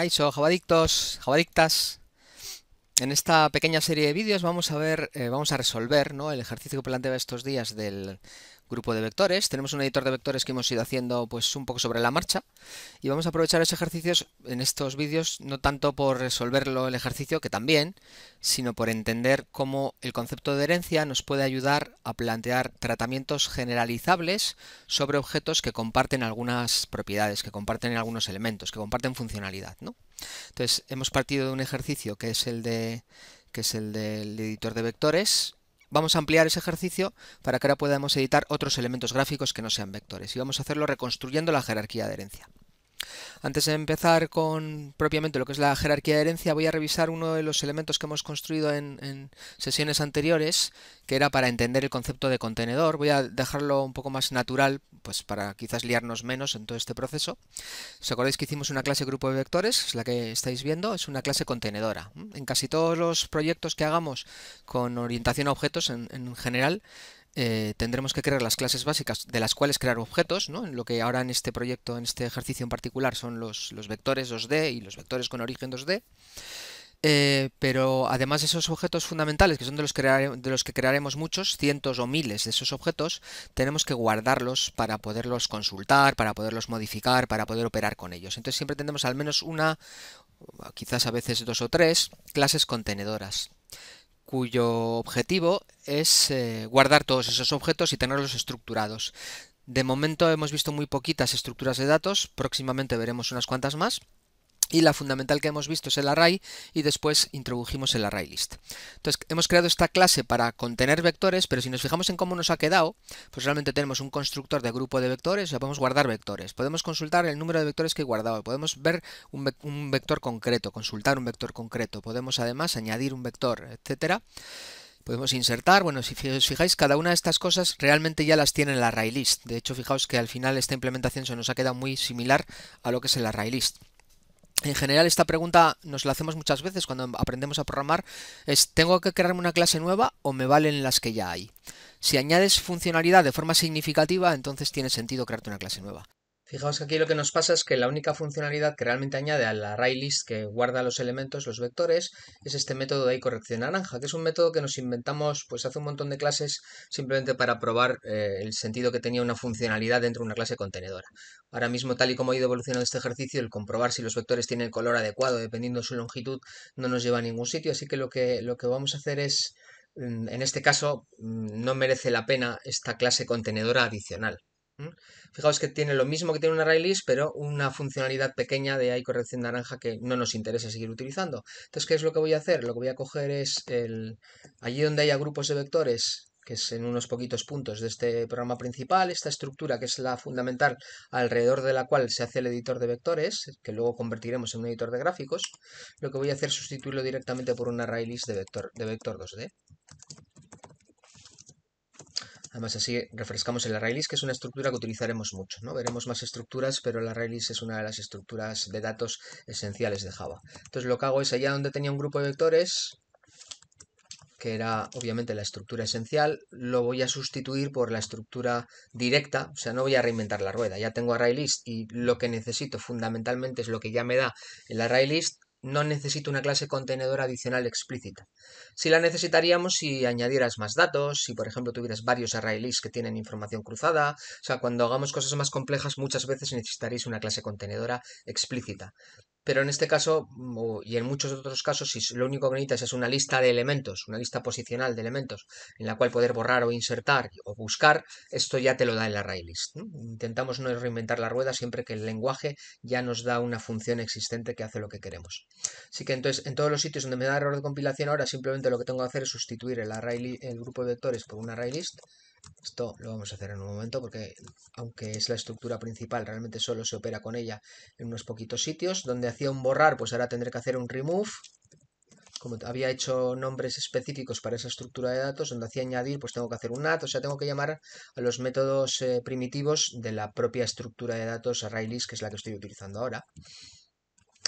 Kaiso, Jabadictos, En esta pequeña serie de vídeos vamos a ver, eh, vamos a resolver ¿no? el ejercicio que planteaba estos días del grupo de vectores. Tenemos un editor de vectores que hemos ido haciendo pues un poco sobre la marcha y vamos a aprovechar esos ejercicios en estos vídeos no tanto por resolverlo el ejercicio, que también, sino por entender cómo el concepto de herencia nos puede ayudar a plantear tratamientos generalizables sobre objetos que comparten algunas propiedades, que comparten algunos elementos, que comparten funcionalidad. ¿no? Entonces hemos partido de un ejercicio que es el de que es el del editor de vectores, vamos a ampliar ese ejercicio para que ahora podamos editar otros elementos gráficos que no sean vectores y vamos a hacerlo reconstruyendo la jerarquía de herencia. Antes de empezar con propiamente lo que es la jerarquía de herencia, voy a revisar uno de los elementos que hemos construido en, sesiones anteriores, que era para entender el concepto de contenedor. Voy a dejarlo un poco más natural, pues para quizás liarnos menos en todo este proceso. ¿Os acordáis que hicimos una clase grupo de vectores? Es la que estáis viendo, es una clase contenedora. En casi todos los proyectos que hagamos con orientación a objetos en, en general, eh, tendremos que crear las clases básicas de las cuales crear objetos, ¿no? En lo que ahora en este proyecto, en este ejercicio en particular, son los, vectores 2D y los vectores con origen 2D. Eh, pero además de esos objetos fundamentales, que son de los, de los que crearemos muchos, cientos o miles de esos objetos, tenemos que guardarlos para poderlos consultar, para poderlos modificar, para poder operar con ellos. Entonces siempre tendremos al menos una, quizás a veces dos o tres, clases contenedoras cuyo objetivo es eh, guardar todos esos objetos y tenerlos estructurados. De momento hemos visto muy poquitas estructuras de datos, próximamente veremos unas cuantas más y la fundamental que hemos visto es el array y después introdujimos el array list. Entonces hemos creado esta clase para contener vectores, pero si nos fijamos en cómo nos ha quedado, pues realmente tenemos un constructor de grupo de vectores, o sea, podemos guardar vectores, podemos consultar el número de vectores que he guardado, podemos ver un, vector concreto, consultar un vector concreto, podemos además añadir un vector, etcétera. Podemos insertar, bueno, si os fijáis, cada una de estas cosas realmente ya las tiene el array list. De hecho, fijaos que al final esta implementación se nos ha quedado muy similar a lo que es el ArrayList. En general esta pregunta nos la hacemos muchas veces cuando aprendemos a programar, es ¿tengo que crearme una clase nueva o me valen las que ya hay? Si añades funcionalidad de forma significativa, entonces tiene sentido crearte una clase nueva. Fijaos que aquí lo que nos pasa es que la única funcionalidad que realmente añade al array list que guarda los elementos, los vectores, es este método de corrección naranja, que es un método que nos inventamos pues hace un montón de clases simplemente para probar eh, el sentido que tenía una funcionalidad dentro de una clase contenedora. Ahora mismo, tal y como ha ido evolucionando este ejercicio, el comprobar si los vectores tienen el color adecuado dependiendo de su longitud no nos lleva a ningún sitio, así que lo que, lo que vamos a hacer es, mm, en este caso, mm, no merece la pena esta clase contenedora adicional. Fijaos que tiene lo mismo que tiene un ArrayList, pero una funcionalidad pequeña de ahí corrección naranja que no nos interesa seguir utilizando. Entonces, ¿qué es lo que voy a hacer? Lo que voy a coger es el allí donde haya grupos de vectores que es en unos poquitos puntos de este programa principal, esta estructura que es la fundamental alrededor de la cual se hace el editor de vectores, que luego convertiremos en un editor de gráficos, lo que voy a hacer es sustituirlo directamente por un ArrayList list de vector, de vector 2D. Además así refrescamos el ArrayList, que es una estructura que utilizaremos mucho. ¿no? Veremos más estructuras, pero el ArrayList es una de las estructuras de datos esenciales de Java. Entonces lo que hago es allá donde tenía un grupo de vectores, que era obviamente la estructura esencial, lo voy a sustituir por la estructura directa, o sea, no voy a reinventar la rueda, ya tengo ArrayList y lo que necesito fundamentalmente es lo que ya me da el ArrayList no necesito una clase contenedora adicional explícita. Si la necesitaríamos si añadieras más datos, si por ejemplo tuvieras varios array que tienen información cruzada, o sea, cuando hagamos cosas más complejas muchas veces necesitaréis una clase contenedora explícita pero en este caso mm, y en muchos otros casos, si lo único que necesitas es una lista de elementos, una lista posicional de elementos en la cual poder borrar o insertar o buscar, esto ya te lo da el ArrayList. list. Intentamos no reinventar la rueda siempre que el lenguaje ya nos da una función existente que hace lo que queremos. Así que entonces en todos los sitios donde me da error de compilación ahora simplemente lo que tengo que hacer es sustituir el, array, el grupo de vectores por un ArrayList. list esto lo vamos a hacer en un momento porque aunque es la estructura principal, realmente solo se opera con ella en unos poquitos sitios. Donde hacía un borrar, pues ahora tendré que hacer un remove. Como había hecho nombres específicos para esa estructura de datos, donde hacía añadir, pues tengo que hacer un add, o sea, tengo que llamar a los métodos eh, primitivos de la propia estructura de datos ArrayList, que es la que estoy utilizando ahora.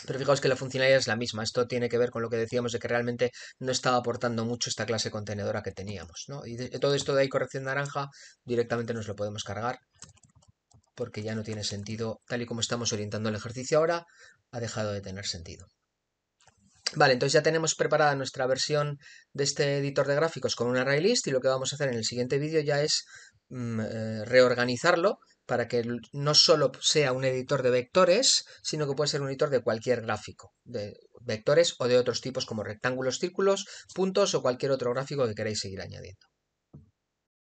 Pero fijaos que la funcionalidad es la misma. Esto tiene que ver con lo que decíamos de que realmente no estaba aportando mucho esta clase contenedora que teníamos. ¿no? Y todo esto de ahí corrección naranja directamente nos lo podemos cargar porque ya no tiene sentido, tal y como estamos orientando el ejercicio ahora, ha dejado de tener sentido. Vale, entonces ya tenemos preparada nuestra versión de este editor de gráficos con un list y lo que vamos a hacer en el siguiente vídeo ya es mm, eh, reorganizarlo para que no solo sea un editor de vectores, sino que puede ser un editor de cualquier gráfico, de vectores o de otros tipos como rectángulos, círculos, puntos o cualquier otro gráfico que queráis seguir añadiendo.